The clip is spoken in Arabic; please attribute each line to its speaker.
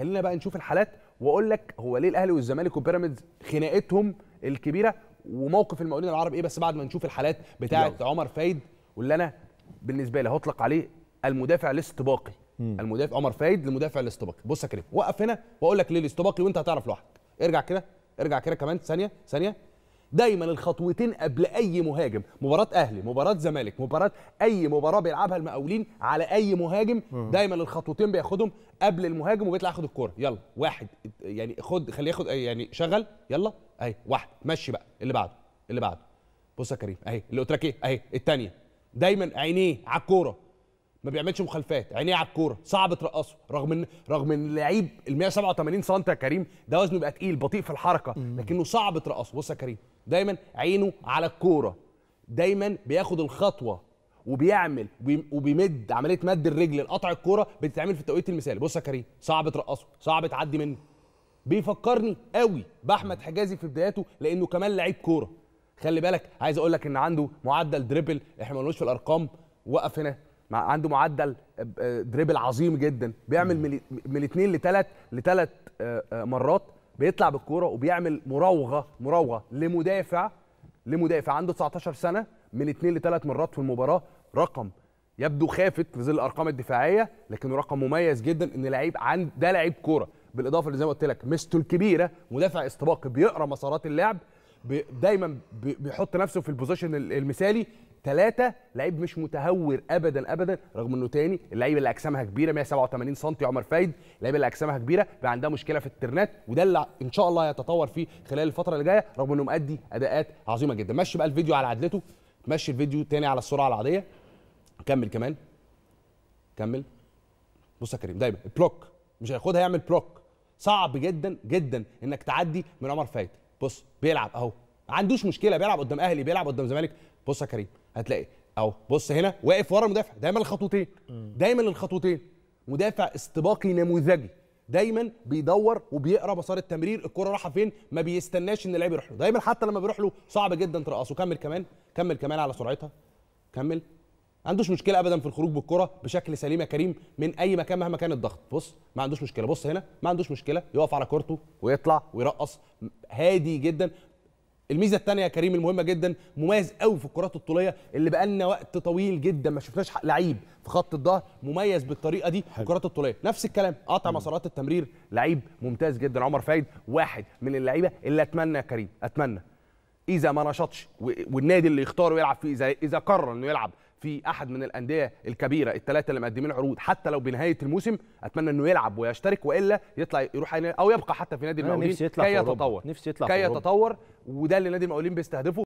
Speaker 1: خلينا بقى نشوف الحالات واقول لك هو ليه الاهلي والزمالك وبيراميدز خناقتهم الكبيره وموقف المقاولين العرب ايه بس بعد ما نشوف الحالات بتاعه عمر فايد واللي انا بالنسبه لي هطلق عليه المدافع الاستباقي المدافع عمر فايد المدافع الاستباقي بص يا كريم وقف هنا واقول لك ليه الاستباقي وانت هتعرف لوحدك ارجع كده ارجع كده كمان ثانيه ثانيه دايما الخطوتين قبل اي مهاجم مباراه اهلي مباراه زمالك مباراه اي مباراه بيلعبها المقاولين على اي مهاجم دايما الخطوتين بياخدهم قبل المهاجم وبيطلع ياخد الكوره يلا واحد يعني خد خليه ياخد يعني شغل يلا اهي واحد مشي بقى اللي بعده اللي بعده بص يا كريم اهي اللي قلت لك ايه اهي الثانيه دايما عينيه على الكوره ما بيعملش مخالفات عينيه على الكوره صعب ترقصه رغم ان رغم ان اللعيب ال 187 سم يا كريم ده وزنه بيبقى تقيل بطيء في الحركه لكنه صعب ترقصه بص يا كريم دايما عينه على الكوره دايما بياخد الخطوه وبيعمل وبيمد عمليه مد الرجل لقطع الكوره بتتعمل في التوقيت المثالي بص يا كريم صعب ترقصه صعب تعدي منه بيفكرني قوي باحمد حجازي في بداياته لانه كمان لعيب كوره خلي بالك عايز اقول لك ان عنده معدل دريبل احنا ما في الارقام وقف هنا عنده معدل آه، آه، دريبل عظيم جدا بيعمل من, من اثنين لثلاث لثلاث آه، مرات بيطلع بالكوره وبيعمل مراوغه مراوغه لمدافع لمدافع عنده 19 سنه من اثنين لثلاث مرات في المباراه رقم يبدو خافت في ظل الارقام الدفاعيه لكنه رقم مميز جدا ان لعيب عند ده لعيب كوره بالاضافه زي ما قلت لك ميزته الكبيره مدافع استباقي بيقرا مسارات اللعب دايما بيحط نفسه في البوزيشن المثالي ثلاثه لعيب مش متهور ابدا ابدا رغم انه تاني اللعيب اللي اجسامها كبيره 187 سم عمر فايد اللعيب اللي اجسامها كبيره بقى عندها مشكله في الترنات وده اللي ان شاء الله هيتطور فيه خلال الفتره اللي جايه رغم انه مادي اداءات عظيمه جدا مشي بقى الفيديو على عدلته مشي الفيديو تاني على السرعه العاديه كمل كمان كمل بص يا كريم دايما بلوك مش هياخدها يعمل بلوك صعب جدا جدا انك تعدي من عمر فايد بص بيلعب اهو ما عندوش مشكله بيلعب قدام اهلي بيلعب قدام زمالك بص يا كريم هتلاقي اهو بص هنا واقف ورا المدافع دايما الخطوتين دايما الخطوتين مدافع استباقي نموذجي دايما بيدور وبيقرا مسار التمرير الكره رايحه فين ما بيستناش ان اللعيب يروح له دايما حتى لما بيروح له صعب جدا ترقصه كمل كمان كمل كمان على سرعتها كمل ما عندوش مشكله ابدا في الخروج بالكره بشكل سليم يا كريم من اي مكان مهما كان الضغط بص ما عندوش مشكله بص هنا ما عندوش مشكله يقف على كورته ويطلع ويرقص هادي جدا الميزه الثانيه يا كريم المهمه جدا مميز قوي في الكرات الطوليه اللي بقى لنا وقت طويل جدا ما شفناش لعيب في خط الظهر مميز بالطريقه دي في الكرات الطوليه نفس الكلام قطع مسارات التمرير لعيب ممتاز جدا عمر فايد واحد من اللعيبه اللي اتمنى يا كريم اتمنى اذا ما نشطش والنادي اللي يختاره يلعب فيه اذا اذا قرر انه يلعب في احد من الانديه الكبيره الثلاثه اللي مقدمين عروض حتى لو بنهايه الموسم اتمنى انه يلعب ويشترك والا يطلع يروح او يبقى حتى في نادي المقاولين كي يتطور نفسي يطلع كي يتطور وده اللي نادي المقاولين بيستهدفه